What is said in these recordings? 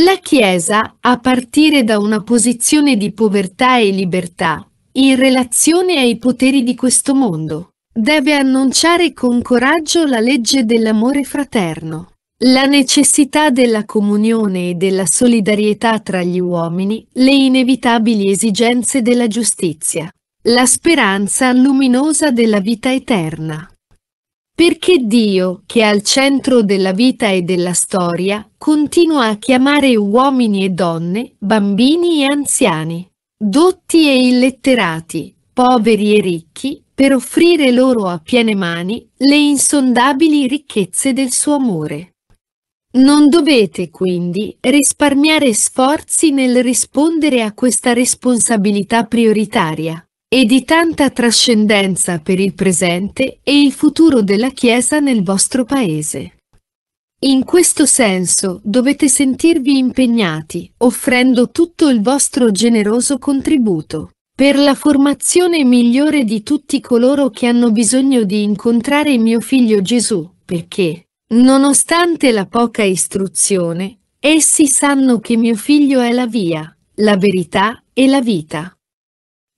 La Chiesa, a partire da una posizione di povertà e libertà, in relazione ai poteri di questo mondo, deve annunciare con coraggio la legge dell'amore fraterno, la necessità della comunione e della solidarietà tra gli uomini, le inevitabili esigenze della giustizia, la speranza luminosa della vita eterna. Perché Dio, che è al centro della vita e della storia, continua a chiamare uomini e donne, bambini e anziani, dotti e illetterati, poveri e ricchi, per offrire loro a piene mani le insondabili ricchezze del suo amore. Non dovete quindi risparmiare sforzi nel rispondere a questa responsabilità prioritaria e di tanta trascendenza per il presente e il futuro della Chiesa nel vostro Paese. In questo senso dovete sentirvi impegnati, offrendo tutto il vostro generoso contributo, per la formazione migliore di tutti coloro che hanno bisogno di incontrare mio figlio Gesù, perché, nonostante la poca istruzione, essi sanno che mio figlio è la via, la verità e la vita.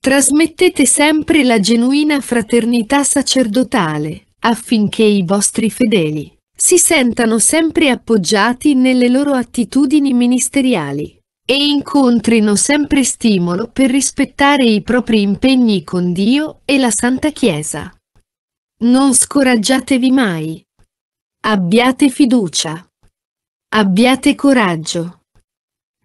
Trasmettete sempre la genuina fraternità sacerdotale, affinché i vostri fedeli si sentano sempre appoggiati nelle loro attitudini ministeriali e incontrino sempre stimolo per rispettare i propri impegni con Dio e la Santa Chiesa. Non scoraggiatevi mai. Abbiate fiducia. Abbiate coraggio.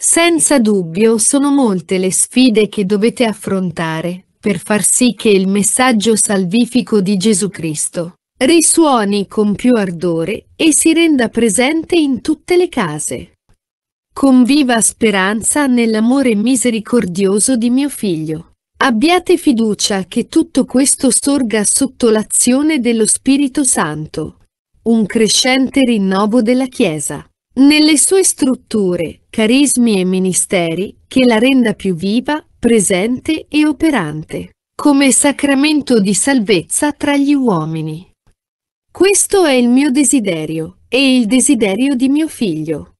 Senza dubbio sono molte le sfide che dovete affrontare per far sì che il messaggio salvifico di Gesù Cristo risuoni con più ardore e si renda presente in tutte le case. Con viva speranza nell'amore misericordioso di mio figlio. Abbiate fiducia che tutto questo sorga sotto l'azione dello Spirito Santo. Un crescente rinnovo della Chiesa nelle sue strutture, carismi e ministeri che la renda più viva, presente e operante, come sacramento di salvezza tra gli uomini. Questo è il mio desiderio e il desiderio di mio figlio.